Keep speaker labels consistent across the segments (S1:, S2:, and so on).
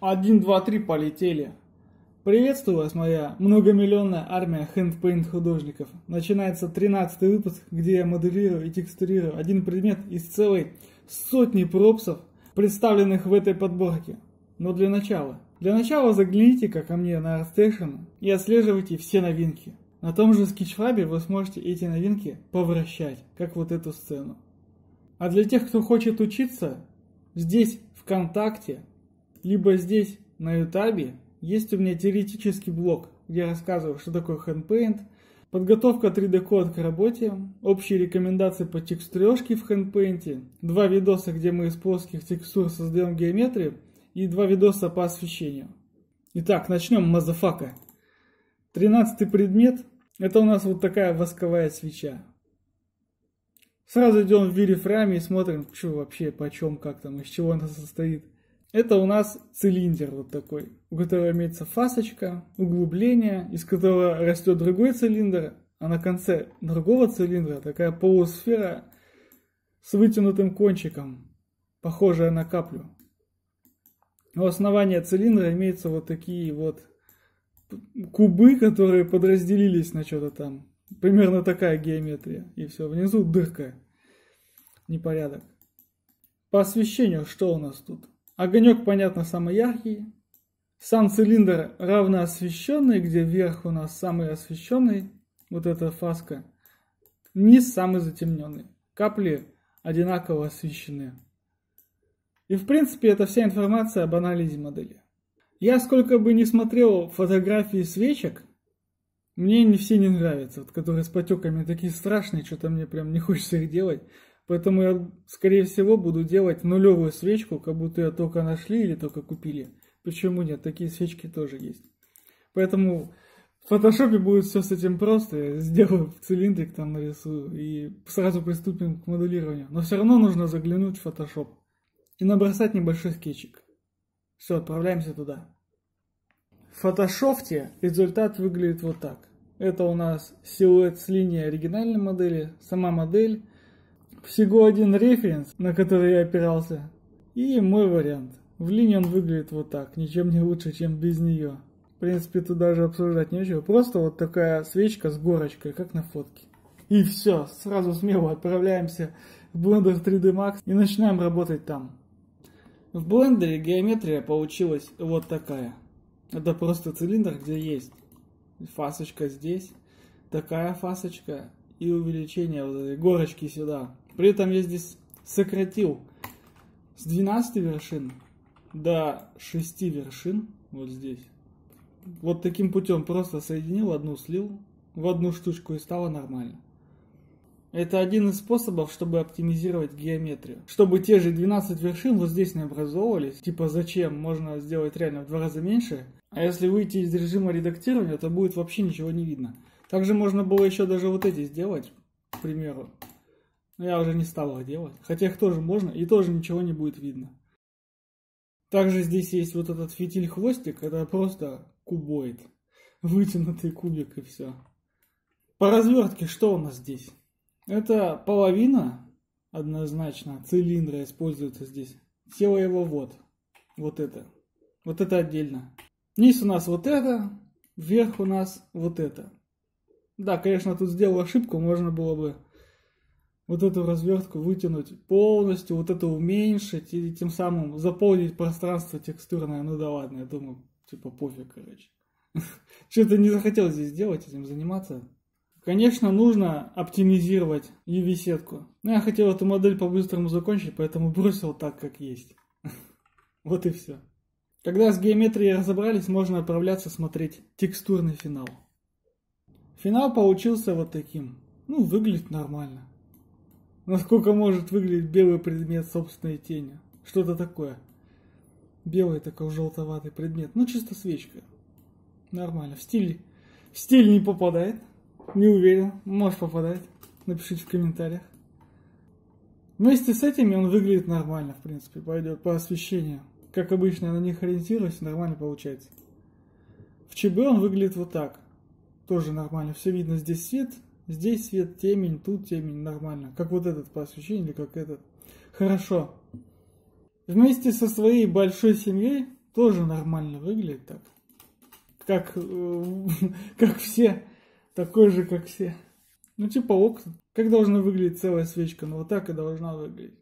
S1: Один, два, три, полетели. Приветствую вас, моя многомиллионная армия хендпейнт художников. Начинается 13 выпуск, где я моделирую и текстурирую один предмет из целой сотни пропсов, представленных в этой подборке. Но для начала. Для начала загляните-ка ко мне на ArtStation и отслеживайте все новинки. На том же скетчфабе вы сможете эти новинки повращать, как вот эту сцену. А для тех, кто хочет учиться, здесь ВКонтакте либо здесь, на Ютабе, есть у меня теоретический блок, где я рассказываю, что такое хендпейнт, подготовка 3D код к работе, общие рекомендации по текстурешке в хендпейнте, два видоса, где мы из плоских текстур создаем геометрию и два видоса по освещению. Итак, начнем, мазафака. Тринадцатый предмет – это у нас вот такая восковая свеча. Сразу идем в вирифраме и смотрим, что вообще, почем, как там, из чего она состоит – это у нас цилиндр вот такой, у которого имеется фасочка, углубление, из которого растет другой цилиндр, а на конце другого цилиндра такая полусфера с вытянутым кончиком, похожая на каплю. У основания цилиндра имеются вот такие вот кубы, которые подразделились на что-то там. Примерно такая геометрия. И все, внизу дырка. Непорядок. По освещению что у нас тут? Огонек, понятно, самый яркий. Сам цилиндр равно освещенный, где вверх у нас самый освещенный, вот эта фаска. Низ самый затемненный. Капли одинаково освещены. И в принципе это вся информация об анализе модели. Я сколько бы не смотрел фотографии свечек, мне не все не нравятся, вот которые с потеками такие страшные, что-то мне прям не хочется их делать. Поэтому я, скорее всего, буду делать нулевую свечку, как будто ее только нашли или только купили. Почему нет? Такие свечки тоже есть. Поэтому в фотошопе будет все с этим просто. Я сделаю цилиндрик там нарисую и сразу приступим к моделированию. Но все равно нужно заглянуть в фотошоп и набросать небольшой скетчик. Все, отправляемся туда. В фотошофте результат выглядит вот так. Это у нас силуэт с линии оригинальной модели, сама модель – всего один референс, на который я опирался, и мой вариант. В линии он выглядит вот так, ничем не лучше, чем без нее. В принципе, тут даже обсуждать нечего, просто вот такая свечка с горочкой, как на фотке. И все, сразу смело отправляемся в Blender 3D Max и начинаем работать там. В блендере геометрия получилась вот такая. Это просто цилиндр, где есть фасочка здесь, такая фасочка и увеличение вот этой горочки сюда. При этом я здесь сократил с 12 вершин до 6 вершин, вот здесь. Вот таким путем просто соединил, одну слил в одну штучку и стало нормально. Это один из способов, чтобы оптимизировать геометрию. Чтобы те же 12 вершин вот здесь не образовывались. Типа зачем? Можно сделать реально в два раза меньше. А если выйти из режима редактирования, то будет вообще ничего не видно. Также можно было еще даже вот эти сделать, к примеру. Но ну, я уже не стал их делать, хотя их тоже можно и тоже ничего не будет видно. Также здесь есть вот этот фитиль-хвостик, это просто кубоид. Вытянутый кубик и все. По развертке что у нас здесь? Это половина, однозначно, цилиндра используется здесь. Тело его вот. Вот это. Вот это отдельно. Низ у нас вот это, вверх у нас вот это. Да, конечно, тут сделал ошибку, можно было бы вот эту развертку вытянуть полностью, вот это уменьшить и тем самым заполнить пространство текстурное. Ну да ладно, я думаю, типа пофиг, короче. Что-то не захотел здесь делать, этим заниматься. Конечно, нужно оптимизировать UV-сетку. Но я хотел эту модель по-быстрому закончить, поэтому бросил так, как есть. Вот и все. Когда с геометрией разобрались, можно отправляться смотреть текстурный финал. Финал получился вот таким. Ну, выглядит нормально. Насколько может выглядеть белый предмет собственной тени? Что-то такое. Белый такой желтоватый предмет. Ну, чисто свечка. Нормально. В стиле. В стиль не попадает. Не уверен. Может попадать. Напишите в комментариях. Вместе с этими он выглядит нормально, в принципе, пойдет по освещению. Как обычно, я на них ориентируюсь, нормально получается. В ЧБ он выглядит вот так. Тоже нормально. Все видно, здесь свет, Здесь свет темень, тут темень, нормально. Как вот этот по освещению или как этот. Хорошо. Вместе со своей большой семьей тоже нормально выглядит так. Как, э, как все. Такой же, как все. Ну, типа окна. Как должна выглядеть целая свечка? Ну, вот так и должна выглядеть.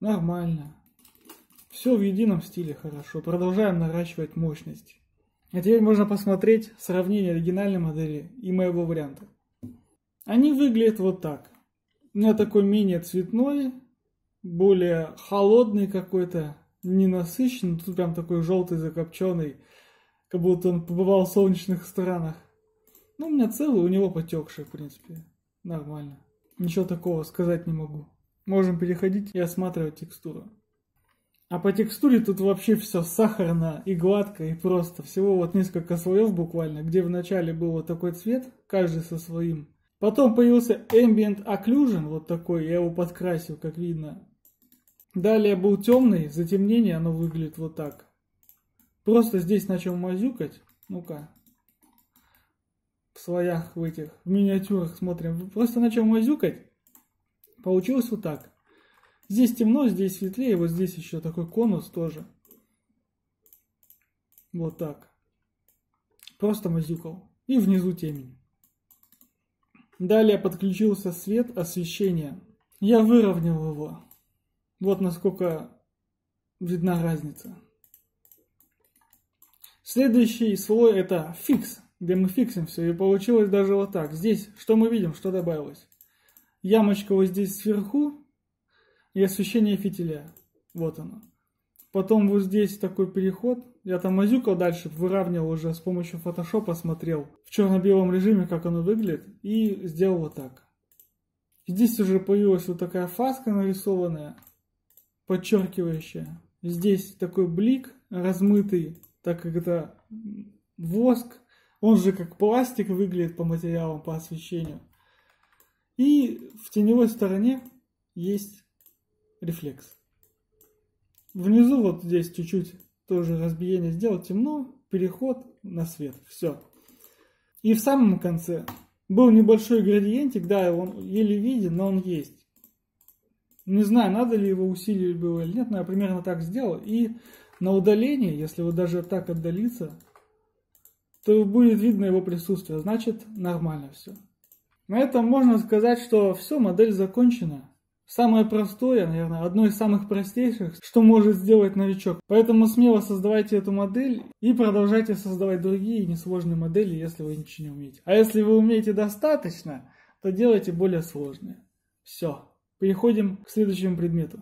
S1: Нормально. Все в едином стиле хорошо. Продолжаем наращивать мощность. А теперь можно посмотреть сравнение оригинальной модели и моего варианта. Они выглядят вот так. У меня такой менее цветной, более холодный какой-то, ненасыщенный. Тут прям такой желтый, закопченный, как будто он побывал в солнечных странах. Ну, у меня целый, у него потекший, в принципе. Нормально. Ничего такого сказать не могу. Можем переходить и осматривать текстуру. А по текстуре тут вообще все сахарно и гладко и просто. Всего вот несколько слоев буквально, где вначале был вот такой цвет, каждый со своим Потом появился Ambient Occlusion, вот такой, я его подкрасил, как видно. Далее был темный, затемнение, оно выглядит вот так. Просто здесь начал мазюкать. Ну-ка. В слоях в этих, в миниатюрах смотрим. Просто начал мазюкать. Получилось вот так. Здесь темно, здесь светлее, вот здесь еще такой конус тоже. Вот так. Просто мазюкал. И внизу темень. Далее подключился свет освещения. Я выровнял его. Вот насколько видна разница. Следующий слой это фикс, где мы фиксим все. И получилось даже вот так. Здесь что мы видим, что добавилось? Ямочка вот здесь сверху и освещение фитиля. Вот оно. Потом вот здесь такой переход. Я там мазюкал дальше, выравнил уже с помощью фотошопа, смотрел в черно-белом режиме, как оно выглядит, и сделал вот так. Здесь уже появилась вот такая фаска нарисованная, подчеркивающая. Здесь такой блик размытый, так как это воск. Он же как пластик выглядит по материалам, по освещению. И в теневой стороне есть рефлекс. Внизу вот здесь чуть-чуть тоже разбиение сделал, темно, переход на свет, все. И в самом конце был небольшой градиентик, да, он еле виден, но он есть. Не знаю, надо ли его усилить было или нет, но я примерно так сделал. И на удалении, если вот даже так отдалиться, то будет видно его присутствие, значит нормально все. На этом можно сказать, что все, модель закончена. Самое простое, наверное, одно из самых простейших, что может сделать новичок. Поэтому смело создавайте эту модель и продолжайте создавать другие несложные модели, если вы ничего не умеете. А если вы умеете достаточно, то делайте более сложные. Все. Переходим к следующему предмету.